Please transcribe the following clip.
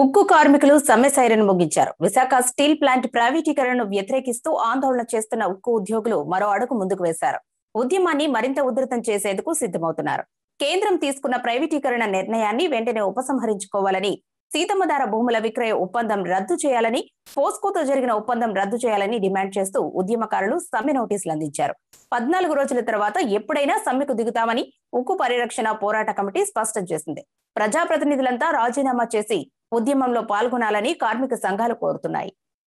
ఉక్కు కార్మికులు సమ్మె సైరన్ ముగించారు విశాఖ స్టీల్ ప్లాంట్ ప్రైవేటీకరణను వ్యతిరేకిస్తూ ఆందోళన చేస్తున్న ఉక్కు ఉద్యోగులు మరో అడుగు ముందుకు వేశారు ఉద్యమాన్ని మరింత ఉధృతం చేసేందుకు సిద్ధమవుతున్నారు కేంద్రం తీసుకున్న ప్రైవేటీకరణ నిర్ణయాన్ని వెంటనే ఉపసంహరించుకోవాలని సీతమ్మధార భూముల విక్రయ ఒప్పందం రద్దు చేయాలని పోస్కోతో జరిగిన ఒప్పందం రద్దు చేయాలని డిమాండ్ చేస్తూ ఉద్యమకారులు సమ్మె నోటీసులు అందించారు పద్నాలుగు రోజుల తర్వాత ఎప్పుడైనా సమ్మెకు దిగుతామని ఉక్కు పరిరక్షణ పోరాట కమిటీ స్పష్టం చేసింది ప్రజాప్రతినిధులంతా రాజీనామా చేసి ఉద్యమంలో పాల్గొనాలని కార్మిక సంఘాలు కోరుతున్నాయి